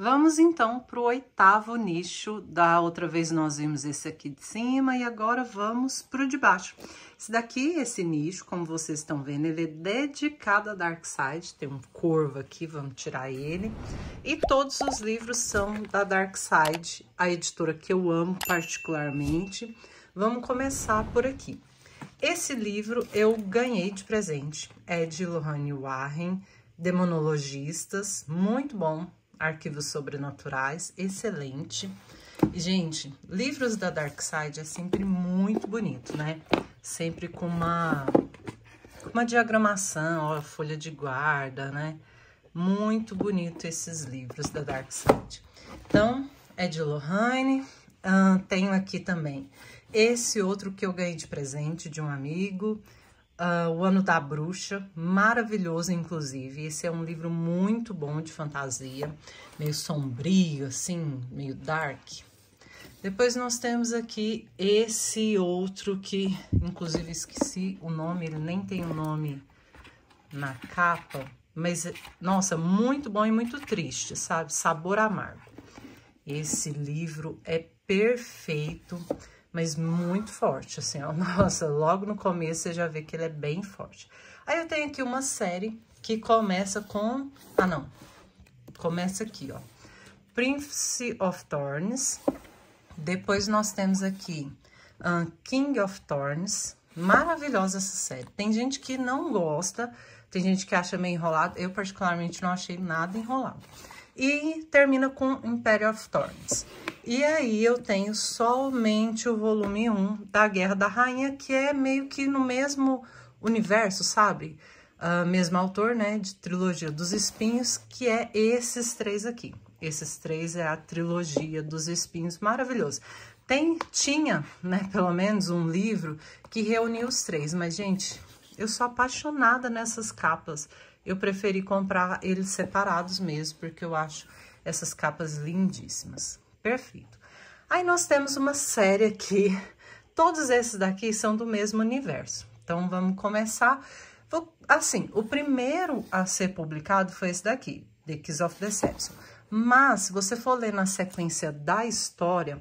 Vamos então para o oitavo nicho. Da outra vez nós vimos esse aqui de cima e agora vamos para o de baixo. Esse daqui, esse nicho, como vocês estão vendo, ele é dedicado a Dark Side. Tem um corvo aqui, vamos tirar ele. E todos os livros são da Dark Side, a editora que eu amo particularmente. Vamos começar por aqui. Esse livro eu ganhei de presente. É de Lohane Warren, Demonologistas, muito bom Arquivos Sobrenaturais, excelente. E, gente, livros da Dark Side é sempre muito bonito, né? Sempre com uma, uma diagramação, ó, folha de guarda, né? Muito bonito esses livros da Dark Side. Então, é de Lohane. Ah, tenho aqui também esse outro que eu ganhei de presente de um amigo uh, O Ano da Bruxa, maravilhoso, inclusive. Esse é um livro muito bom de fantasia, meio sombrio, assim, meio dark. Depois nós temos aqui esse outro que, inclusive, esqueci o nome, ele nem tem o um nome na capa, mas, nossa, muito bom e muito triste, sabe? Sabor amargo. Esse livro é perfeito mas muito forte, assim, ó. Nossa, logo no começo você já vê que ele é bem forte. Aí eu tenho aqui uma série que começa com... Ah, não. Começa aqui, ó. Prince of Thorns. Depois nós temos aqui um, King of Thorns. Maravilhosa essa série. Tem gente que não gosta, tem gente que acha meio enrolado. Eu, particularmente, não achei nada enrolado. E termina com Império of Thorns. E aí eu tenho somente o volume 1 da Guerra da Rainha, que é meio que no mesmo universo, sabe? Uh, mesmo autor, né, de Trilogia dos Espinhos, que é esses três aqui. Esses três é a Trilogia dos Espinhos, maravilhoso. Tem, tinha, né, pelo menos um livro que reunia os três, mas, gente, eu sou apaixonada nessas capas. Eu preferi comprar eles separados mesmo, porque eu acho essas capas lindíssimas perfeito. Aí nós temos uma série aqui, todos esses daqui são do mesmo universo. Então, vamos começar. Vou, assim, o primeiro a ser publicado foi esse daqui, The Kiss of Deception. Mas, se você for ler na sequência da história,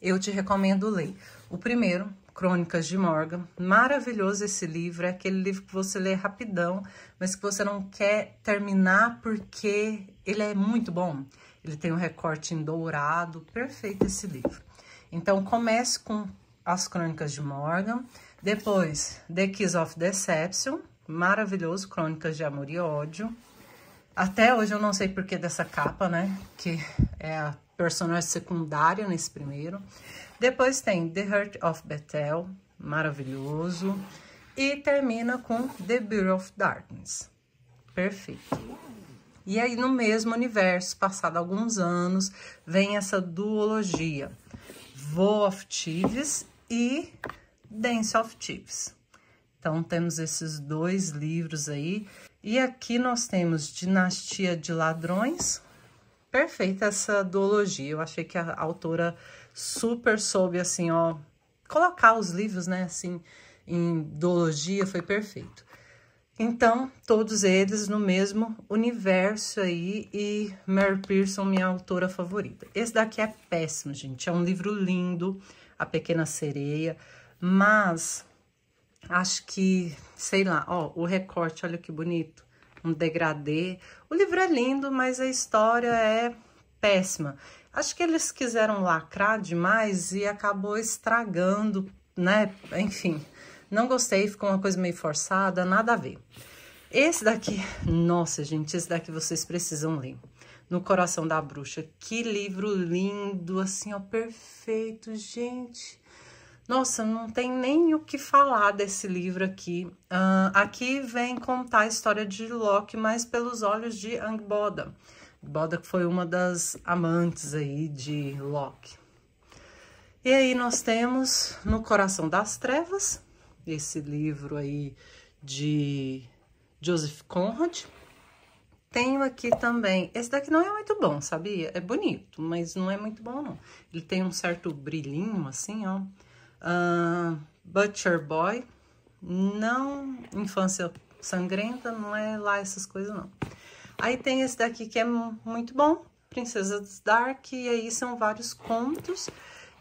eu te recomendo ler. O primeiro, Crônicas de Morgan. Maravilhoso esse livro, é aquele livro que você lê rapidão, mas que você não quer terminar porque ele é muito bom. Ele tem um recorte em dourado, perfeito esse livro. Então, comece com As Crônicas de Morgan, depois The Kiss of Deception, maravilhoso, Crônicas de Amor e Ódio. Até hoje eu não sei por que dessa capa, né? Que é a personagem secundária nesse primeiro. Depois tem The Heart of Bethel, maravilhoso. E termina com The Beauty of Darkness. Perfeito. E aí, no mesmo universo, passado alguns anos, vem essa duologia Voo of e Dance of Tives. Então, temos esses dois livros aí. E aqui nós temos Dinastia de Ladrões. Perfeita essa duologia. Eu achei que a autora super soube, assim, ó, colocar os livros, né, assim, em duologia, foi perfeito. Então, todos eles no mesmo universo aí, e Mary Pearson, minha autora favorita. Esse daqui é péssimo, gente. É um livro lindo, A Pequena Sereia, mas acho que, sei lá, ó, o recorte, olha que bonito, um degradê. O livro é lindo, mas a história é péssima. Acho que eles quiseram lacrar demais e acabou estragando, né? Enfim, não gostei, ficou uma coisa meio forçada, nada a ver. Esse daqui, nossa, gente, esse daqui vocês precisam ler. No Coração da Bruxa. Que livro lindo, assim, ó, perfeito, gente. Nossa, não tem nem o que falar desse livro aqui. Uh, aqui vem contar a história de Loki, mas pelos olhos de Angboda. Boda que foi uma das amantes aí de Loki. E aí nós temos No Coração das Trevas, esse livro aí de Joseph Conrad. Tenho aqui também, esse daqui não é muito bom, sabia? É bonito, mas não é muito bom não. Ele tem um certo brilhinho assim, ó. Uh, Butcher Boy, não Infância Sangrenta, não é lá essas coisas não. Aí tem esse daqui que é muito bom, Princesas Dark, e aí são vários contos.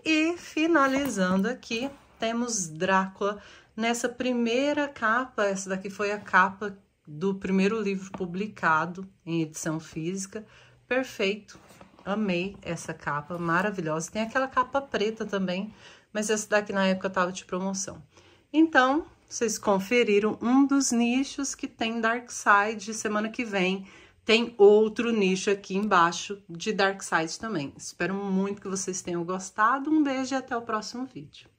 E finalizando aqui, temos Drácula. Nessa primeira capa, essa daqui foi a capa do primeiro livro publicado em edição física. Perfeito, amei essa capa, maravilhosa. Tem aquela capa preta também, mas essa daqui na época tava de promoção. Então, vocês conferiram um dos nichos que tem Dark Side semana que vem. Tem outro nicho aqui embaixo de Dark Side também. Espero muito que vocês tenham gostado. Um beijo e até o próximo vídeo.